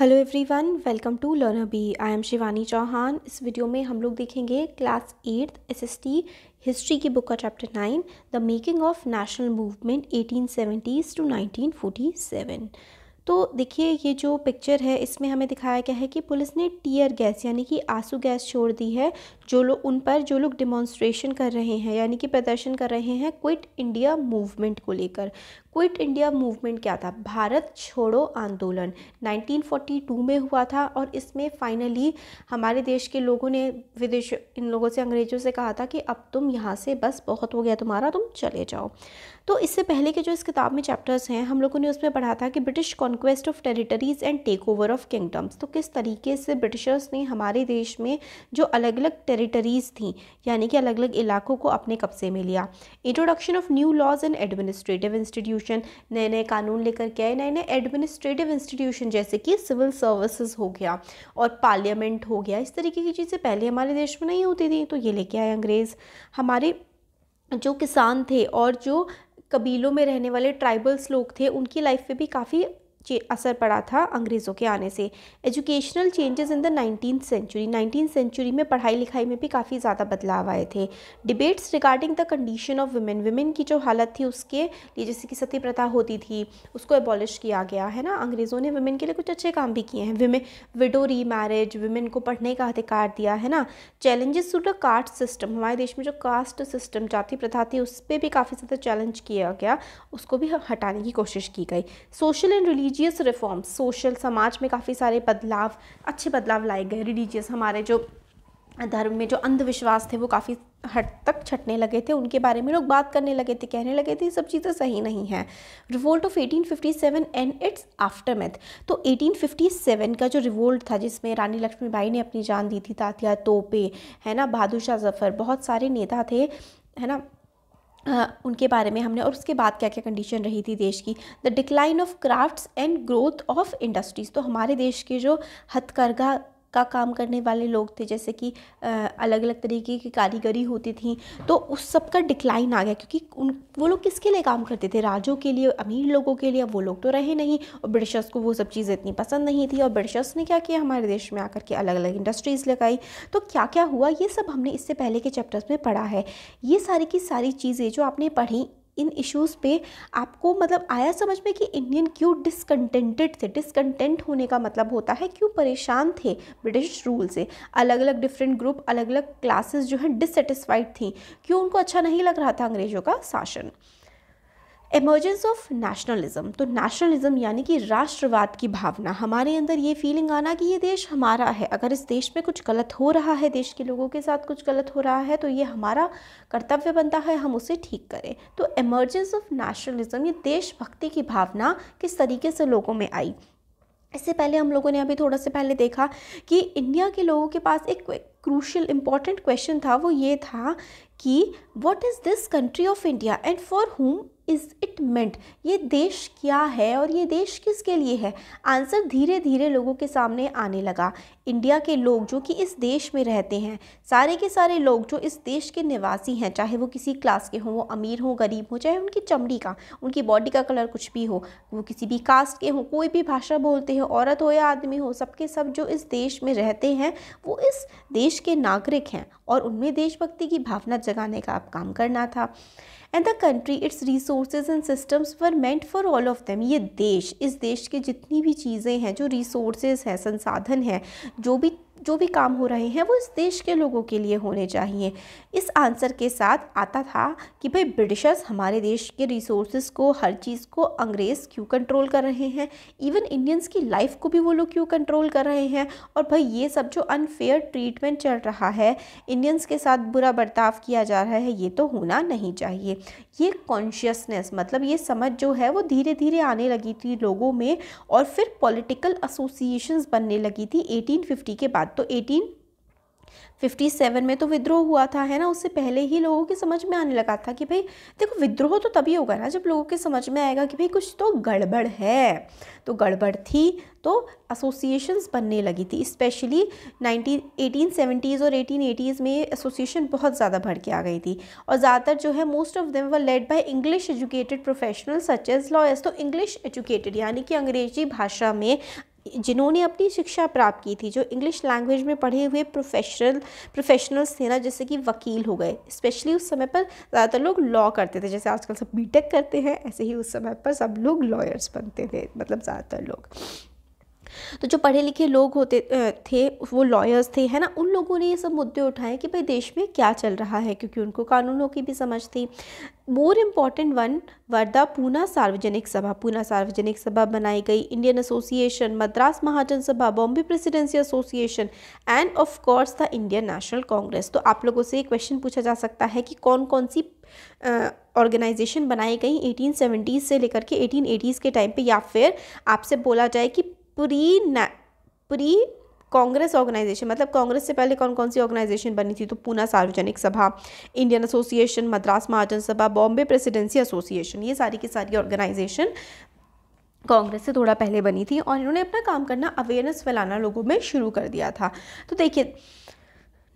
Hello everyone welcome to learn B I am Shivani Chauhan इस video में हम लोग देखेंगे क्लास एट्थ एसएसटी हिस्ट्री की बुक का chapter nine the making of national movement eighteen seventies to nineteen forty seven तो देखिए ये जो पिक्चर है इसमें हमें दिखाया गया है कि पुलिस ने टीयर गैस यानी कि आंसू गैस छोड़ दी है जो लोग उन पर जो लोग डिमॉन्स्ट्रेशन कर रहे हैं यानी कि प्रदर्शन कर रहे हैं क्विट इंडिया मूवमेंट को लेकर क्विट इंडिया मूवमेंट क्या था भारत छोड़ो आंदोलन 1942 में हुआ था और इसमें फाइनली हमारे देश के लोगों ने विदेश इन लोगों से अंग्रेज़ों से कहा था कि अब तुम यहाँ से बस बहुत हो गया तुम्हारा तुम चले जाओ तो इससे पहले के जो इस किताब में चैप्टर्स हैं हम लोगों ने उसमें पढ़ा था कि British conquest of territories and take over of kingdoms तो किस तरीके से ब्रिटिशर्स ने हमारे देश में जो अलग अलग टेरिटरीज थी यानी कि अलग अलग इलाकों को अपने कब्जे में लिया introduction of new laws and administrative institute institution नए नए कानून लेकर के आए नए नए एडमिनिस्ट्रेटिव इंस्टीट्यूशन जैसे कि सिविल सर्विसेज हो गया और पार्लियामेंट हो गया इस तरीके की चीज़ें पहले हमारे देश में नहीं होती थी तो ये लेके आए अंग्रेज़ हमारे जो किसान थे और जो कबीलों में रहने वाले ट्राइबल्स लोग थे उनकी लाइफ पे भी काफ़ी असर पड़ा था अंग्रेज़ों के आने से educational changes in the nineteen century nineteen century में पढ़ाई लिखाई में भी काफ़ी ज़्यादा बदलाव आए थे debates regarding the condition of women women की जो हालत थी उसके लिए जैसे कि सती प्रथा होती थी उसको एबॉलिश किया गया है ना अंग्रेज़ों ने वुमेन के लिए कुछ अच्छे काम भी किए हैं women widow remarriage women को पढ़ने का अधिकार दिया है ना challenges to the caste system हमारे देश में जो कास्ट सिस्टम जाति प्रथा थी उस पर भी काफ़ी ज़्यादा चैलेंज किया गया उसको भी हटाने की कोशिश की गई social and release religious reform social समाज में काफ़ी सारे बदलाव अच्छे बदलाव लाए गए रिलीजियस हमारे जो धर्म में जो अंधविश्वास थे वो काफ़ी हद तक छटने लगे थे उनके बारे में लोग बात करने लगे थे कहने लगे थे ये सब चीज़ें सही नहीं हैं revolt of 1857 and its myth तो 1857 का जो रिवोल्ट था जिसमें रानी लक्ष्मीबाई ने अपनी जान दी थी तात्या तोपे है ना बहादुर शाह जफ़र बहुत सारे नेता थे है ना उनके बारे में हमने और उसके बाद क्या क्या कंडीशन रही थी देश की the decline of crafts and growth of industries तो हमारे देश के जो हथकरघा का काम करने वाले लोग थे जैसे कि अलग अलग तरीके की कारीगरी होती थी तो उस सब का डिक्लाइन आ गया क्योंकि उन वो लोग किसके लिए काम करते थे राजों के लिए अमीर लोगों के लिए वो लोग तो रहे नहीं और ब्रिटिशर्स को वो सब चीज़ें इतनी पसंद नहीं थी और ब्रिटिशर्स ने क्या किया हमारे देश में आकर के अलग अलग इंडस्ट्रीज़ लगाई तो क्या क्या हुआ ये सब हमने इससे पहले के चैप्टर्स में पढ़ा है ये सारी की सारी चीज़ें जो आपने पढ़ी इन इश्यूज़ पे आपको मतलब आया समझ में कि इंडियन क्यों डिसकंटेंटेड थे डिसकंटेंट होने का मतलब होता है क्यों परेशान थे ब्रिटिश रूल से अलग अलग डिफरेंट ग्रुप अलग अलग क्लासेस जो हैं डिससेटिस्फाइड थी क्यों उनको अच्छा नहीं लग रहा था अंग्रेज़ों का शासन एमर्जेंस ऑफ नेशनलिज्म तो नेशनलिज्म यानी कि राष्ट्रवाद की भावना हमारे अंदर ये फीलिंग आना कि ये देश हमारा है अगर इस देश में कुछ गलत हो रहा है देश के लोगों के साथ कुछ गलत हो रहा है तो ये हमारा कर्तव्य बनता है हम उसे ठीक करें तो एमर्जेंस ऑफ नेशनलिज्म ये देशभक्ति की भावना किस तरीके से लोगों में आई इससे पहले हम लोगों ने अभी थोड़ा से पहले देखा कि इंडिया के लोगों के पास एक क्रूशल इम्पॉर्टेंट क्वेश्चन था वो ये था कि what is this country of India and for whom is it meant ये देश क्या है और ये देश किसके लिए है आंसर धीरे धीरे लोगों के सामने आने लगा इंडिया के लोग जो कि इस देश में रहते हैं सारे के सारे लोग जो इस देश के निवासी हैं चाहे वो किसी क्लास के हों वो अमीर हों गरीब हों चाहे उनकी चमड़ी का उनकी बॉडी का कलर कुछ भी हो वो किसी भी कास्ट के हों कोई भी भाषा बोलते हो औरत हो या आदमी हो सबके सब जो इस देश में रहते हैं वो इस देश के नागरिक हैं और उनमें देशभक्ति की भावना जगाने का अब काम करना था and the country its resources and systems were meant for all of them ये देश इस देश के जितनी भी चीज़ें हैं जो रिसोर्सेज हैं संसाधन हैं जो भी जो भी काम हो रहे हैं वो इस देश के लोगों के लिए होने चाहिए इस आंसर के साथ आता था कि भाई ब्रिटिशर्स हमारे देश के रिसोर्सेज को हर चीज़ को अंग्रेज़ क्यों कंट्रोल कर रहे हैं इवन इंडियंस की लाइफ को भी वो लोग क्यों कंट्रोल कर रहे हैं और भाई ये सब जो अनफेयर ट्रीटमेंट चल रहा है इंडियंस के साथ बुरा बर्ताव किया जा रहा है ये तो होना नहीं चाहिए ये कॉन्शियसनेस मतलब ये समझ जो है वो धीरे धीरे आने लगी थी लोगों में और फिर पॉलिटिकल एसोसिएशंस बनने लगी थी 1850 के बाद बाद तो 1857 में तो विद्रोह हुआ था है ना उससे पहले ही लोगों की समझ में आने लगा था कि भाई देखो विद्रोह तो तभी होगा ना जब लोगों के समझ में आएगा कि भाई कुछ तो गड़बड़ है तो गड़बड़ थी तो एसोसिएशंस बनने लगी थी स्पेशली नाइनटीन एटीन सेवेंटीज़ और एटीन एटीज़ में एसोसिएशन बहुत ज़्यादा बढ़ के आ गई थी और ज़्यादातर जो है most of them were led by English educated professional such as lawyers तो इंग्लिश एजुकेटेड यानी कि अंग्रेजी भाषा में जिन्होंने अपनी शिक्षा प्राप्त की थी जो इंग्लिश लैंग्वेज में पढ़े हुए प्रोफेशनल प्रोफेशनल्स थे ना जैसे कि वकील हो गए स्पेशली उस समय पर ज़्यादातर लोग लॉ करते थे जैसे आजकल सब बीटेक करते हैं ऐसे ही उस समय पर सब लोग लॉयर्स बनते थे मतलब ज़्यादातर लोग तो जो पढ़े लिखे लोग होते थे वो लॉयर्स थे है ना उन लोगों ने ये सब मुद्दे उठाए कि भाई देश में क्या चल रहा है क्योंकि उनको कानूनों की भी समझ थी more important one were the Poona Sarvajanik Sabha Poona Sarvajanik सभा बनाई गई Indian association Madras Mahajan Sabha Bombay Presidency Association and of course the Indian National Congress तो आप लोगों से ये क्वेश्चन पूछा जा सकता है कि कौन कौन सी ऑर्गेनाइजेशन बनाई गई एटीन से लेकर के एटीन के टाइम पर या फिर आपसे बोला जाए कि प्री प्री कांग्रेस ऑर्गेनाइजेशन मतलब कांग्रेस से पहले कौन कौन सी ऑर्गेनाइजेशन बनी थी तो पूना सार्वजनिक सभा Indian association Madras Mahajan Sabha Bombay Presidency association ये सारी की सारी ऑर्गेनाइजेशन कांग्रेस से थोड़ा पहले बनी थी और इन्होंने अपना काम करना अवेयरनेस फैलाना लोगों में शुरू कर दिया था तो देखिए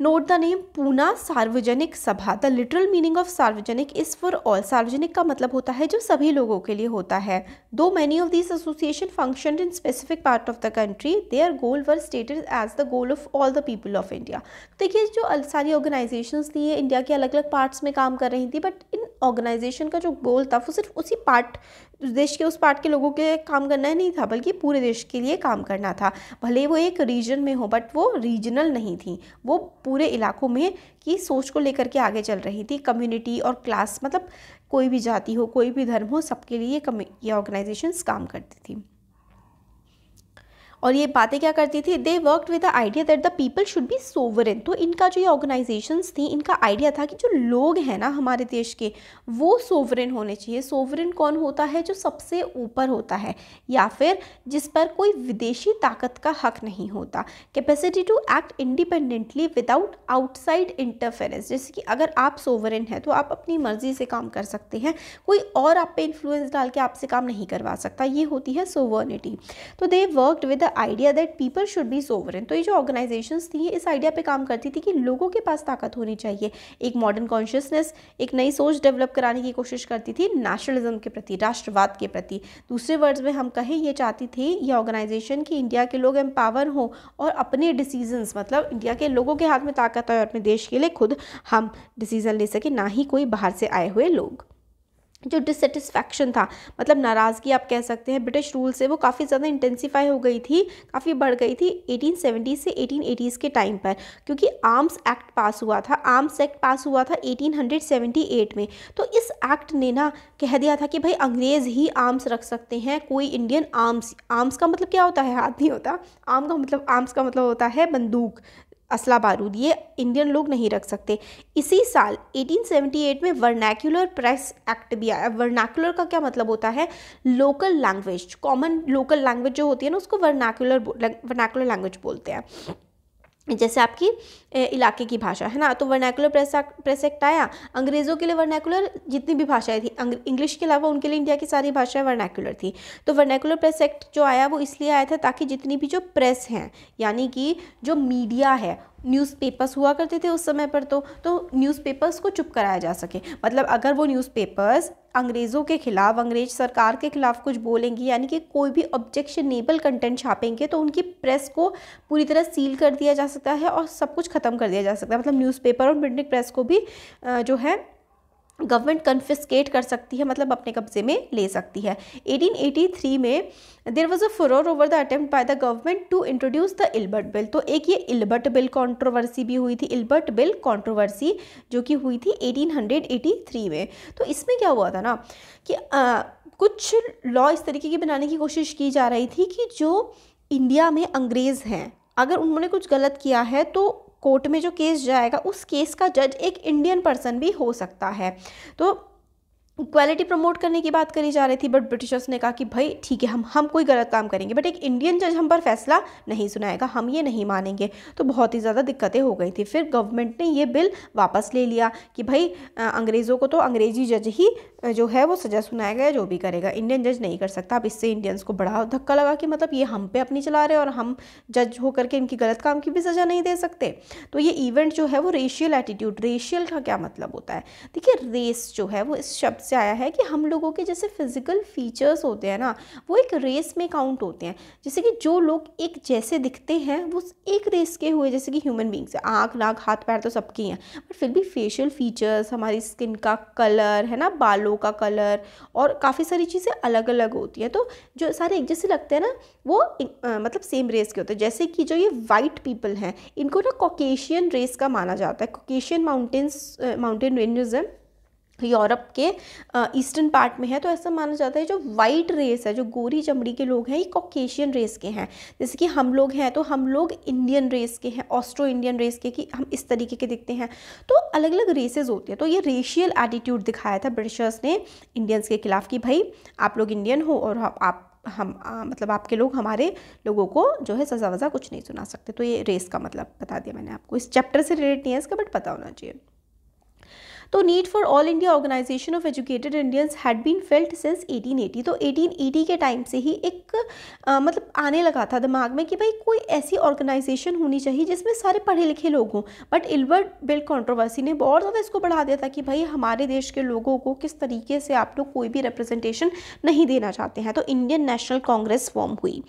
note the name Poona Sarvajanik Sabha the literal meaning of sarvajanik is for all सार्वजनिक का मतलब होता है जो सभी लोगों के लिए होता है though many of this association function in specific part of the country their goal were stated as the goal of all the people of India देखिए जो सारी ऑर्गेनाइजेशन थी इंडिया के अलग अलग पार्ट्स में काम कर रही थी बट इन ऑर्गेनाइजेशन का जो गोल था वो सिर्फ उसी पार्ट उस देश के उस पार्ट के लोगों के लिए काम करना नहीं था बल्कि पूरे देश के लिए काम करना था भले वो एक रीजन में हो बट वो रीजनल नहीं थी वो पूरे इलाकों में की सोच को लेकर के आगे चल रही थी कम्युनिटी और क्लास मतलब कोई भी जाति हो कोई भी धर्म हो सबके लिए ये ऑर्गेनाइजेशंस काम करती थी और ये बातें क्या करती थी they work with the idea that the people should be sovereign तो इनका जो ये ऑर्गेनाइजेशंस थी इनका आइडिया था कि जो लोग हैं ना हमारे देश के वो सोवरन होने चाहिए सोवरन कौन होता है जो सबसे ऊपर होता है या फिर जिस पर कोई विदेशी ताकत का हक नहीं होता capacity to act independently without outside interference जैसे कि अगर आप सोवरन हैं तो आप अपनी मर्ज़ी से काम कर सकते हैं कोई और आप पे इन्फ्लुएंस डाल के आपसे काम नहीं करवा सकता ये होती है सोवर्निटी तो they worked with the idea that people should be sovereign तो ये जो ऑर्गेनाइजेशन थी इस आइडिया पे काम करती थी कि लोगों के पास ताकत होनी चाहिए एक मॉडर्न कॉन्शियसनेस एक नई सोच डेवलप कराने की कोशिश करती थी नेशनलिज्म के प्रति राष्ट्रवाद के प्रति दूसरे वर्ड्स में हम कहें ये चाहती थी ये ऑर्गेनाइजेशन कि इंडिया के लोग एम्पावर हों और अपने डिसीजन मतलब इंडिया के लोगों के हाथ में ताकत आए और अपने देश के लिए खुद हम डिसीज़न ले सकें ना ही कोई बाहर से आए हुए लोग जो डिससेटिस्फैक्शन था मतलब नाराज़गी आप कह सकते हैं ब्रिटिश रूल से वो काफ़ी ज़्यादा इंटेंसीफाई हो गई थी काफ़ी बढ़ गई थी 1870 से 1880s के टाइम पर क्योंकि आर्म्स एक्ट पास हुआ था आर्म्स एक्ट पास हुआ था 1878 में तो इस एक्ट ने ना कह दिया था कि भाई अंग्रेज़ ही आर्म्स रख सकते हैं कोई इंडियन आर्म्स आर्म्स का मतलब क्या होता है हाथ नहीं होता आर्म का मतलब आर्म्स का मतलब होता है बंदूक असला बारूद ये इंडियन लोग नहीं रख सकते इसी साल 1878 में वर्नैक्युलर प्रेस एक्ट भी आया वर्नैक्युलर का क्या मतलब होता है local language common local language जो होती है ना उसको वर्नैक्युलर वर्नैक्युलर लैंग्वेज बोलते हैं जैसे आपकी इलाके की भाषा है ना तो वर्नैकुलर प्रेस एक्ट आया अंग्रेज़ों के लिए वर्नैकुलर जितनी भी भाषाएं थी इंग्लिश के अलावा उनके लिए इंडिया की सारी भाषाएं वर्नैकुलर थी तो वर्नैकुलर प्रेस एक्ट जो आया वो इसलिए आया था ताकि जितनी भी जो प्रेस हैं यानी कि जो मीडिया है न्यूज़पेपर्स हुआ करते थे उस समय पर तो तो न्यूज़पेपर्स को चुप कराया जा सके मतलब अगर वो न्यूज़पेपर्स अंग्रेज़ों के ख़िलाफ़ अंग्रेज सरकार के ख़िलाफ़ कुछ बोलेंगी यानी कि कोई भी ऑब्जेक्शनेबल कंटेंट छापेंगे तो उनकी प्रेस को पूरी तरह सील कर दिया जा सकता है और सब कुछ ख़त्म कर दिया जा सकता है मतलब न्यूज़पेपर और प्रिंटिंग प्रेस को भी जो है गवर्नमेंट कन्फिस्केट कर सकती है मतलब अपने कब्जे में ले सकती है 1883 में there was a furore over the attempt by the government to introduce the Ilbert Bill तो एक ये इल्बर्ट बिल कंट्रोवर्सी भी हुई थी इल्बर्ट बिल कंट्रोवर्सी जो कि हुई थी 1883 में तो इसमें क्या हुआ था ना कि आ, कुछ लॉ इस तरीके की बनाने की कोशिश की जा रही थी कि जो इंडिया में अंग्रेज़ हैं अगर उन्होंने कुछ गलत किया है तो कोर्ट में जो केस जाएगा उस केस का जज एक इंडियन पर्सन भी हो सकता है तो इक्वालिटी प्रमोट करने की बात करी जा रही थी बट ब्रिटिशर्स ने कहा कि भाई ठीक है हम हम कोई गलत काम करेंगे बट एक इंडियन जज हम पर फैसला नहीं सुनाएगा हम ये नहीं मानेंगे तो बहुत ही ज़्यादा दिक्कतें हो गई थी फिर गवर्नमेंट ने ये बिल वापस ले लिया कि भाई अंग्रेज़ों को तो अंग्रेजी जज ही जो है वो सज़ा सुनाएगा या जो भी करेगा इंडियन जज नहीं कर सकता अब इससे इंडियंस को बड़ा धक्का लगा कि मतलब ये हम पे अपनी चला रहे और हम जज होकर के इनकी गलत काम की भी सज़ा नहीं दे सकते तो ये इवेंट जो है वो रेशियल एटीट्यूड रेशियल का क्या मतलब होता है देखिए रेस जो है वो इस शब्द से आया है कि हम लोगों के जैसे फिजिकल फीचर्स होते हैं ना वो एक रेस में काउंट होते हैं जैसे कि जो लोग एक जैसे दिखते हैं वो एक रेस के हुए जैसे कि ह्यूमन बींग्स आँख नाक हाथ पैर तो सबके हैं बट फिर भी फेशियल फीचर्स हमारी स्किन का कलर है ना बालों का कलर और काफ़ी सारी चीज़ें अलग अलग होती हैं तो जो सारे एक जैसे लगते हैं ना वो आ, मतलब सेम रेस के होते हैं जैसे कि जो ये वाइट पीपल हैं इनको ना कॉकेशियन रेस का माना जाता है कोकेशियन माउंटेन्स माउंटेन रेंजेस हैं यूरोप के ईस्टर्न पार्ट में है तो ऐसा माना जाता है जो वाइट रेस है जो गोरी चमड़ी के लोग हैं ये कॉकेशियन रेस के हैं जैसे कि हम लोग हैं तो हम लोग इंडियन रेस के हैं ऑस्ट्रो इंडियन रेस के कि हम इस तरीके के दिखते हैं तो अलग अलग रेसेज होती हैं तो ये रेशियल एटीट्यूड दिखाया था ब्रिटिशर्स ने इंडियंस के खिलाफ कि भाई आप लोग इंडियन हो और आप हम आ, मतलब आपके लोग हमारे लोगों को जो है सजा वज़ा कुछ नहीं सुना सकते तो ये रेस का मतलब बता दिया मैंने आपको इस चैप्टर से रिलेटेड नहीं है इसका बट पता होना चाहिए तो need for all India organisation of educated Indians had been felt since 1880 तो 1880 के टाइम से ही एक आ, मतलब आने लगा था दिमाग में कि भाई कोई ऐसी ऑर्गेनाइजेशन होनी चाहिए जिसमें सारे पढ़े लिखे लोग हों बट इल्बर्ट बिल कॉन्ट्रोवर्सी ने बहुत ज़्यादा इसको बढ़ा दिया था कि भाई हमारे देश के लोगों को किस तरीके से आप लोग कोई भी रिप्रेजेंटेशन नहीं देना चाहते हैं तो इंडियन नेशनल कांग्रेस फॉर्म हुई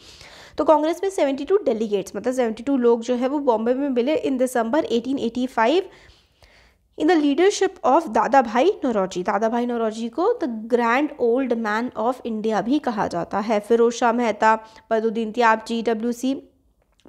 तो कांग्रेस में 72 डेलीगेट्स मतलब 72 लोग जो है वो बॉम्बे में मिले in December 1885 in the leadership of Dadabhai Naoroji Dadabhai Naoroji को the grand old man of India भी कहा जाता है Pherozeshah Mehta Badruddin Tyabji W C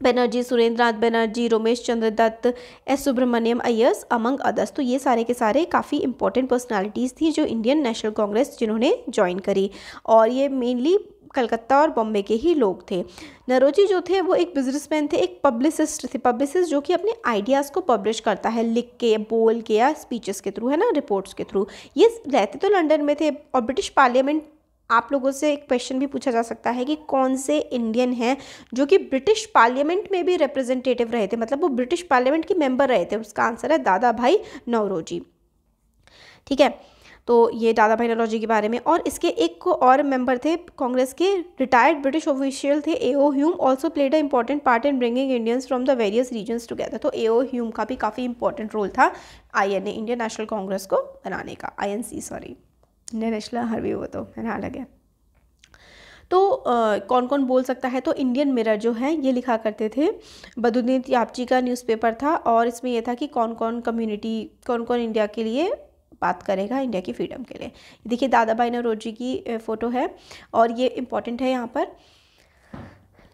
Banerjee Surendranath Banerjee Romesh Chandra Dutt S Subramania Iyers among others तो ये सारे के सारे काफ़ी इंपॉर्टेंट पर्सनालिटीज़ थी जो इंडियन नेशनल कांग्रेस जिन्होंने ज्वाइन करी और ये मेनली कलकत्ता और बॉम्बे के ही लोग थे नरोजी जो थे वो एक बिजनेसमैन थे एक पब्लिसिस्ट थे पब्लिसिस्ट जो कि अपने आइडियाज़ को पब्लिश करता है लिख के बोल के या स्पीचेस के थ्रू है ना रिपोर्ट्स के थ्रू ये रहते तो लंदन में थे और ब्रिटिश पार्लियामेंट आप लोगों से एक क्वेश्चन भी पूछा जा सकता है कि कौन से इंडियन हैं जो कि ब्रिटिश पार्लियामेंट में भी रिप्रेजेंटेटिव रहे थे मतलब वो ब्रिटिश पार्लियामेंट के मेंबर रहे थे उसका आंसर है दादा भाई नवरोजी ठीक है तो ये दादा भाई नौरोजी के बारे में और इसके एक और मेंबर थे कांग्रेस के रिटायर्ड ब्रिटिश ऑफिशियल थे A O Hume also played a important part in bringing Indians from the various regions together तो ए ओ ह्यूम का भी काफ़ी इंपॉर्टेंट रोल था I N A Indian National Congress को बनाने का I N C sorry Indian National हर वो तो है ना अलग है तो आ, कौन कौन बोल सकता है तो इंडियन मिरर जो है ये लिखा करते थे बदुद्दीन यापची का न्यूज़पेपर था और इसमें यह था कि कौन कौन कम्युनिटी कौन कौन इंडिया के लिए बात करेगा इंडिया की फ्रीडम के लिए देखिए दादा भाई नवरोजी की फ़ोटो है और ये इंपॉर्टेंट है यहाँ पर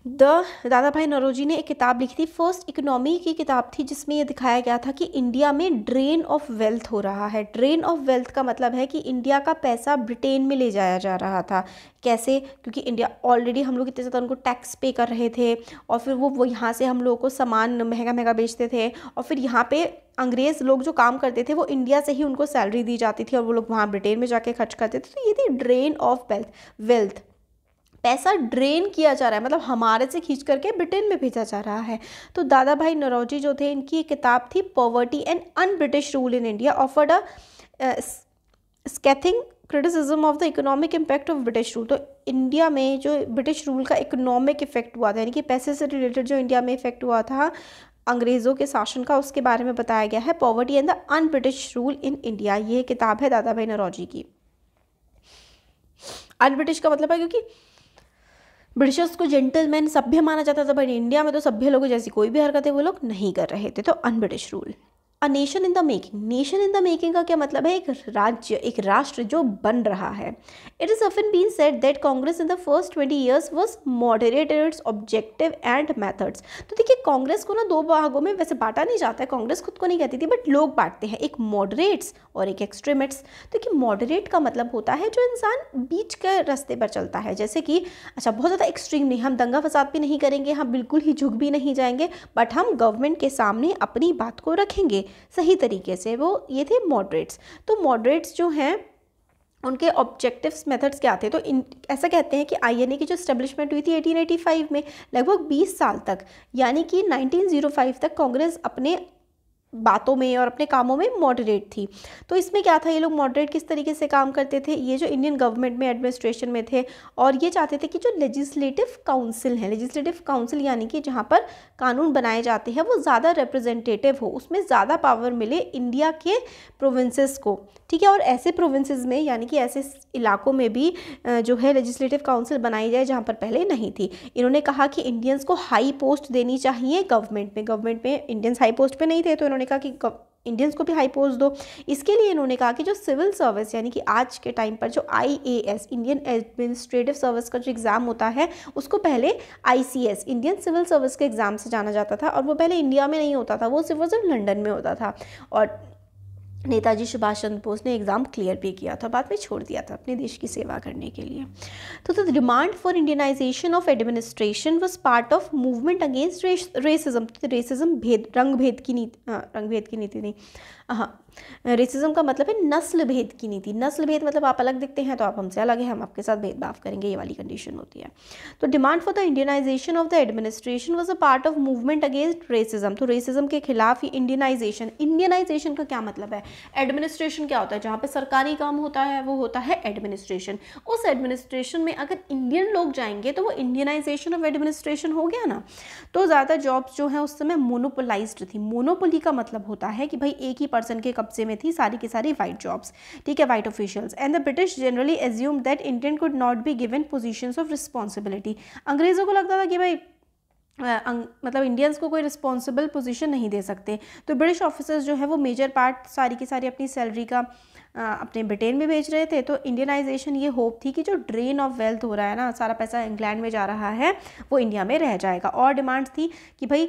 द दादा भाई नरोजी ने एक किताब लिखी थी फर्स्ट इकोनॉमी की किताब थी जिसमें यह दिखाया गया था कि इंडिया में ड्रेन ऑफ वेल्थ हो रहा है ड्रेन ऑफ वेल्थ का मतलब है कि इंडिया का पैसा ब्रिटेन में ले जाया जा रहा था कैसे क्योंकि इंडिया ऑलरेडी हम लोग इतने ज़्यादा उनको टैक्स पे कर रहे थे और फिर वो वो यहाँ से हम लोगों को सामान महंगा महंगा बेचते थे और फिर यहाँ पे अंग्रेज़ लोग जो काम करते थे वो इंडिया से ही उनको सैलरी दी जाती थी और वो लोग वहाँ ब्रिटेन में जाके खर्च करते थे तो ये थी ड्रेन ऑफ वेल्थ वेल्थ पैसा ड्रेन किया जा रहा है मतलब हमारे से खींच करके ब्रिटेन में भेजा जा रहा है तो दादा भाई नरोजी जो थे इनकी एक किताब थी Poverty and Un-British Rule in India offered a scathing criticism of the economic impact of British rule तो इंडिया में जो ब्रिटिश रूल का इकोनॉमिक इफेक्ट हुआ था यानी कि पैसे से रिलेटेड जो इंडिया में इफेक्ट हुआ था अंग्रेज़ों के शासन का उसके बारे में बताया गया है Poverty and the Un-British Rule in India ये किताब है दादा भाई नरौजी की अन ब्रिटिश का मतलब है क्योंकि ब्रिटिशर्स को जेंटलमैन सभ्य माना जाता था बट इंडिया में तो सभ्य लोगों जैसी कोई भी हरकतें वो लोग नहीं कर रहे थे तो Un-British Rule a nation in the making nation in the making का क्या मतलब है एक राज्य एक राष्ट्र जो बन रहा है it is often been said that Congress in the first twenty years was moderate in its objective and methods तो देखिए कांग्रेस को ना दो भागों में वैसे बांटा नहीं जाता है कांग्रेस खुद को नहीं कहती थी बट लोग बांटते हैं एक मॉडरेट्स और एक एक्सट्रीमिट्स तो देखिए मॉडरेट का मतलब होता है जो इंसान बीच के रास्ते पर चलता है जैसे कि अच्छा बहुत ज़्यादा एक्सट्रीम नहीं हम दंगा फसाद भी नहीं करेंगे हम बिल्कुल ही झुक भी नहीं जाएंगे बट हम गवर्नमेंट के सामने अपनी बात को रखेंगे सही तरीके से वो ये थे मॉडरेट्स तो मॉडरेट्स जो हैं उनके ऑब्जेक्टिव्स मेथड्स क्या थे तो इन ऐसा कहते हैं कि आईएनए की जो स्टेब्लिशमेंट हुई थी 1885 में लगभग 20 साल तक यानी कि 1905 तक कांग्रेस अपने बातों में और अपने कामों में मॉडरेट थी तो इसमें क्या था ये लोग मॉडरेट किस तरीके से काम करते थे ये जो इंडियन गवर्नमेंट में एडमिनिस्ट्रेशन में थे और ये चाहते थे कि जो लेजिस्लेटिव काउंसिल है लेजिस्लेटिव काउंसिल यानी कि जहाँ पर कानून बनाए जाते हैं वो ज़्यादा रिप्रेजेंटेटिव हो उसमें ज़्यादा पावर मिले इंडिया के प्रोविंसेस को ठीक है और ऐसे प्रोविंसेस में यानी कि ऐसे इलाकों में भी जो है लेजिस्लेटिव काउंसिल बनाई जाए जहाँ पर पहले नहीं थी इन्होंने कहा कि इंडियंस को हाई पोस्ट देनी चाहिए गवर्नमेंट में गवर्नमेंट में इंडियंस हाई पोस्ट पर नहीं थे तो इन्होंने कहा कि इंडियंस को भी हाई पोस्ट दो इसके लिए इन्होंने कहा कि जो सिविल सर्विस यानी कि आज के टाइम पर जो आईएएस इंडियन एडमिनिस्ट्रेटिव सर्विस का जो एग्ज़ाम होता है उसको पहले आईसीएस इंडियन सिविल सर्विस के एग्ज़ाम से जाना जाता था और वो पहले इंडिया में नहीं होता था वो सिर्फ और सिर्फ लंडन में होता था और नेताजी सुभाष चंद्र बोस ने एग्ज़ाम क्लियर भी किया था बाद में छोड़ दिया था अपने देश की सेवा करने के लिए तो the demand for Indianisation of administration was part of movement against racism racism भेद रंग भेद की नीति रंग भेद की नीति नहीं हाँ रेसिज्म का मतलब है नस्ल भेद की नीति नस्ल भेद मतलब आप अलग दिखते हैं तो आप हमसे अलग हैं हम आपके साथ भेदभाव करेंगे ये वाली कंडीशन होती है तो demand for the Indianisation of the administration was a part of movement against racism तो रेसिज्म के खिलाफ ही इंडियनाइजेशन इंडियनाइजेशन का क्या मतलब है एडमिनिस्ट्रेशन क्या होता है जहाँ पर सरकारी काम होता है वो होता है एडमिनिस्ट्रेशन उस एडमिनिस्ट्रेशन में अगर इंडियन लोग जाएंगे तो वो इंडियनाइजेशन ऑफ एडमिनिस्ट्रेशन हो गया ना तो ज़्यादा जॉब्स जो हैं उस समय मोनोपोलाइज थी मोनोपोली का मतलब होता है कि भाई एक ही पर्सन के कब्जे में थी सारी की सारी वाइट जॉब्स ठीक है white officials and the British generally assume that Indian could not be given position of responsibility अंग्रेज़ों को लगता था कि भाई अंग, मतलब इंडियंस को कोई रिस्पॉन्सिबल पोजिशन नहीं दे सकते तो ब्रिटिश ऑफिसर्स जो है वो मेजर पार्ट सारी की सारी अपनी सैलरी का आ, अपने ब्रिटेन में भेज रहे थे तो इंडियनाइजेशन ये होप थी कि जो ड्रेन ऑफ वेल्थ हो रहा है ना सारा पैसा इंग्लैंड में जा रहा है वो इंडिया में रह जाएगा और डिमांड्स थी कि भाई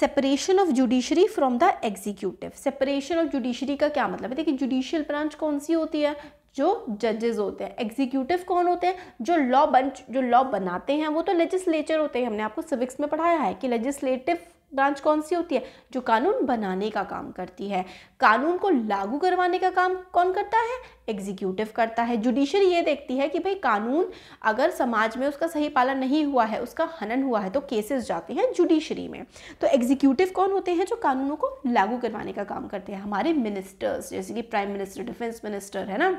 separation of judiciary from the executive separation of judiciary का क्या मतलब है देखिए जुडिशियल ब्रांच कौन सी होती है जो जजेस होते हैं एग्जीक्यूटिव कौन होते हैं जो लॉ बन जो लॉ बनाते हैं वो तो लेजिस्लेचर होते हैं हमने आपको सिविक्स में पढ़ाया है कि लेजिस्लेटिव ब्रांच कौन सी होती है जो कानून बनाने का काम करती है कानून को लागू करवाने का काम कौन करता है एग्जीक्यूटिव करता है जुडिशरी ये देखती है कि भाई कानून अगर समाज में उसका सही पालन नहीं हुआ है उसका हनन हुआ है तो केसेस जाते हैं जुडिशरी में तो एग्जीक्यूटिव कौन होते हैं जो कानूनों को लागू करवाने का काम करते हैं हमारे मिनिस्टर्स जैसे कि प्राइम मिनिस्टर डिफेंस मिनिस्टर है ना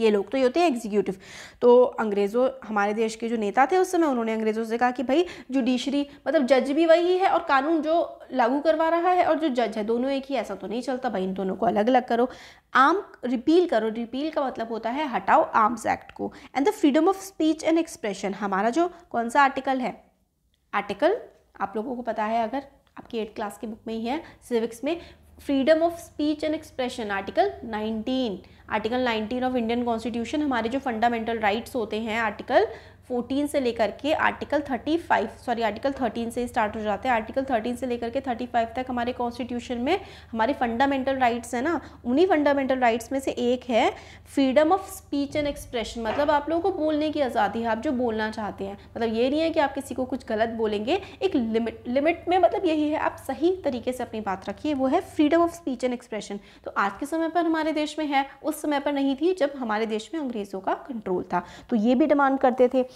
ये लोग तो ये होते हैं एग्जीक्यूटिव तो अंग्रेज़ों हमारे देश के जो नेता थे उस समय उन्होंने अंग्रेज़ों से कहा कि भाई जुडिशरी मतलब जज भी वही है और कानून जो लागू करवा रहा है और जो जज है दोनों एक ही ऐसा तो नहीं चलता भाई इन दोनों को अलग अलग करो आम रिपील करो रिपील का मतलब होता है हटाओ आर्म्स एक्ट को and the freedom of speech and expression हमारा जो कौन सा आर्टिकल है आर्टिकल आप लोगों को पता है अगर आपकी एट क्लास की बुक में ही है सिविक्स में freedom of speech and expression article 19 article 19 of Indian constitution हमारे जो फंडामेंटल राइट्स होते हैं आर्टिकल फोर्टीन से लेकर के article thirty five sorry article thirteen से स्टार्ट हो जाते हैं आर्टिकल थर्टीन से लेकर के थर्टी फाइव तक हमारे कॉन्स्टिट्यूशन में हमारे फंडामेंटल राइट्स हैं ना उन्हीं फंडामेंटल राइट्स में से एक है freedom of speech and expression मतलब आप लोगों को बोलने की आज़ादी है आप जो बोलना चाहते हैं मतलब ये नहीं है कि आप किसी को कुछ गलत बोलेंगे एक लिमिट लिमिट में मतलब यही है आप सही तरीके से अपनी बात रखिए वो है freedom of speech and expression तो आज के समय पर हमारे देश में है उस समय पर नहीं थी जब हमारे देश में अंग्रेज़ों का कंट्रोल था तो ये भी डिमांड करते थे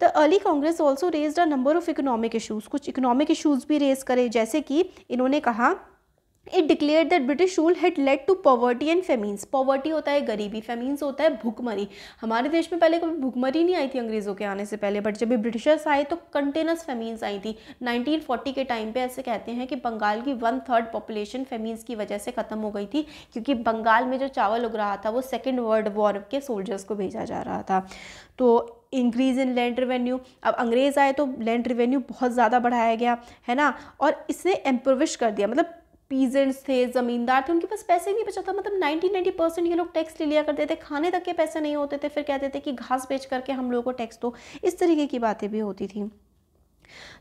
the early Congress also raise a number of economic issues कुछ इकोनॉमिक इशूज़ भी रेज करे जैसे कि इन्होंने कहा it declare that British rule had led to poverty and famines poverty होता है गरीबी फेमीन्स होता है भुखमरी हमारे देश में पहले कभी भुखमरी नहीं आई थी अंग्रेज़ों के आने से पहले बट जब ब्रिटिशर्स आए तो कंटेनस फेमीन्स आई थी 1940 के टाइम पे ऐसे कहते हैं कि बंगाल की वन थर्ड पॉपुलेशन फेमीन्स की वजह से ख़त्म हो गई थी क्योंकि बंगाल में जो चावल उग रहा था वो सेकेंड वर्ल्ड वॉर के सोल्जर्स को भेजा जा रहा था तो इंक्रीज इन लैंड रिवेन्यू अब अंग्रेज़ आए तो लैंड रिवेन्यू बहुत ज़्यादा बढ़ाया गया है ना और इसने एम्प्रोविश कर दिया मतलब पीजेंट्स थे ज़मींदार थे उनके पास पैसे नहीं बचा था मतलब नाइन्टी नाइन्टी परसेंट ये लोग टैक्स ले लिया करते थे खाने तक के पैसे नहीं होते थे फिर कहते थे कि घास बेच करके हम लोगों को टैक्स दो इस तरीके की बातें भी होती थी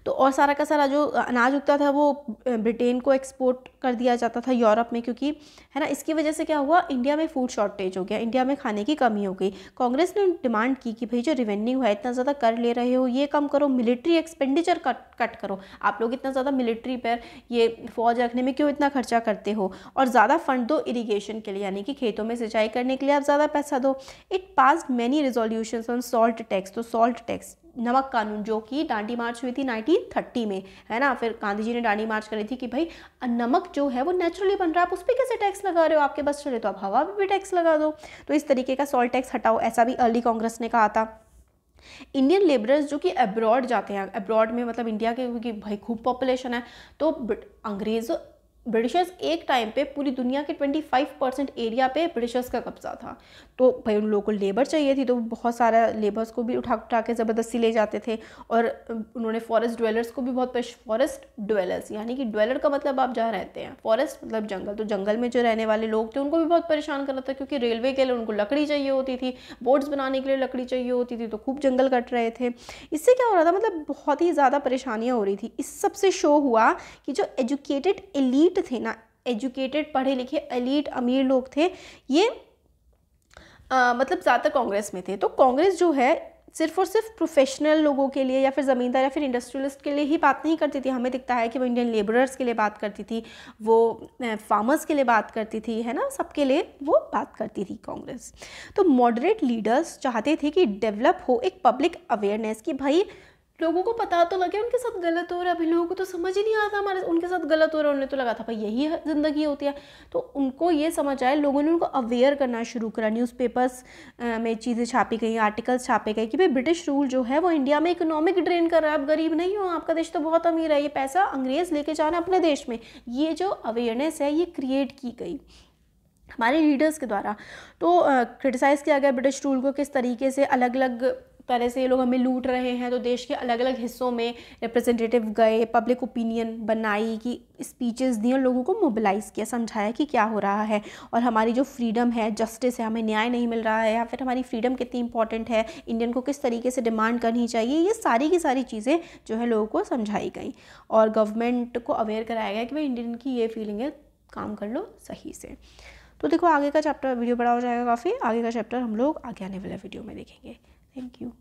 तो और सारा का सारा जो अनाज उगता था वो ब्रिटेन को एक्सपोर्ट कर दिया जाता था यूरोप में क्योंकि है ना इसकी वजह से क्या हुआ इंडिया में फूड शॉर्टेज हो गया इंडिया में खाने की कमी हो गई कांग्रेस ने डिमांड की कि भाई जो रिवेन्यू है इतना ज़्यादा कर ले रहे हो ये कम करो मिलिट्री एक्सपेंडिचर कट कट करो आप लोग इतना ज़्यादा मिलिट्री पर ये फौज रखने में क्यों इतना खर्चा करते हो और ज़्यादा फंड दो इरीगेशन के लिए यानी कि खेतों में सिंचाई करने के लिए आप ज़्यादा पैसा दो it pass many resolution on salt tax तो सॉल्ट टैक्स नमक कानून जो कि डांडी मार्च हुई थी 1930 में है ना फिर गांधी जी ने डांडी मार्च करी थी कि भाई नमक जो है वो नेचुरली बन रहा है आप उस पर कैसे टैक्स लगा रहे हो आपके बस चले तो आप हवा पे भी टैक्स लगा दो तो इस तरीके का सॉल्ट टैक्स हटाओ ऐसा भी अर्ली कांग्रेस ने कहा था इंडियन लेबरर्स जो कि अब्रॉड जाते हैं अब्रॉड में मतलब इंडिया के क्योंकि भाई खूब पॉपुलेशन है तो अंग्रेज़ ब्रिटिशर्स एक टाइम पे पूरी दुनिया के 25 परसेंट एरिया पे ब्रिटिशर्स का कब्जा था तो भाई उन लोगों को लेबर चाहिए थी तो बहुत सारा लेबर्स को भी उठा उठा के ज़बरदस्ती ले जाते थे और उन्होंने फॉरेस्ट ड्वेलर्स को भी बहुत फॉरेस्ट ड्वेलर्स यानी कि ड्वेलर का मतलब आप जहाँ रहते हैं फॉरेस्ट मतलब जंगल तो जंगल में जो रहने वाले लोग थे उनको भी बहुत परेशान कर रहा था क्योंकि रेलवे के लिए उनको लकड़ी चाहिए होती थी बोट्स बनाने के लिए लकड़ी चाहिए होती थी तो खूब जंगल कट रहे थे इससे क्या हो रहा था मतलब बहुत ही ज़्यादा परेशानियाँ हो रही थी इस सबसे शो हुआ कि जो एजुकेटेड एलिट एलीट थे ना एजुकेटेड पढ़े लिखे एलीट अमीर लोग थे ये आ, मतलब ज़्यादातर कांग्रेस में थे तो कांग्रेस जो है सिर्फ और सिर्फ प्रोफेशनल लोगों के लिए या फिर ज़मींदार या फिर इंडस्ट्रियलिस्ट के लिए ही बात नहीं करती थी हमें दिखता है कि वो इंडियन लेबरर्स के लिए बात करती थी वो फार्मर्स के लिए बात करती थी है ना सबके लिए वो बात करती थी कांग्रेस तो मॉडरेट लीडर्स चाहते थे कि डेवलप हो एक पब्लिक अवेयरनेस कि भाई लोगों को पता तो लगे उनके साथ गलत हो रहा है अभी लोगों को तो समझ ही नहीं आता हमारे उनके साथ गलत हो रहा है उन्हें तो लगा था भाई यही ज़िंदगी होती है तो उनको ये समझ आए लोगों ने उनको अवेयर करना शुरू करा न्यूज़पेपर्स में चीज़ें छापी गई आर्टिकल्स छापे गए कि भाई ब्रिटिश रूल जो है वो इंडिया में इकोनॉमिक ड्रेन कर रहा है आप गरीब नहीं हो आपका देश तो बहुत अमीर है ये पैसा अंग्रेज़ लेके जा हैं अपने देश में ये जो अवेयरनेस है ये क्रिएट की गई हमारे लीडर्स के द्वारा तो क्रिटिसाइज़ किया गया ब्रिटिश रूल को किस तरीके से अलग अलग तरह से ये लोग हमें लूट रहे हैं तो देश के अलग अलग हिस्सों में रिप्रेजेंटेटिव गए पब्लिक ओपिनियन बनाई कि स्पीचेस दी और लोगों को मोबिलाइज़ किया समझाया कि क्या हो रहा है और हमारी जो फ्रीडम है जस्टिस है हमें न्याय नहीं मिल रहा है या फिर हमारी फ्रीडम कितनी इंपॉर्टेंट है इंडियन को किस तरीके से डिमांड करनी चाहिए ये सारी की सारी चीज़ें जो है लोगों को समझाई गई और गवर्नमेंट को अवेयर कराया गया कि भाई इंडियन की ये फीलिंग है काम कर लो सही से तो देखो आगे का चैप्टर वीडियो बड़ा हो जाएगा काफ़ी आगे का चैप्टर हम लोग आगे आने वाले वीडियो में देखेंगे Thank you.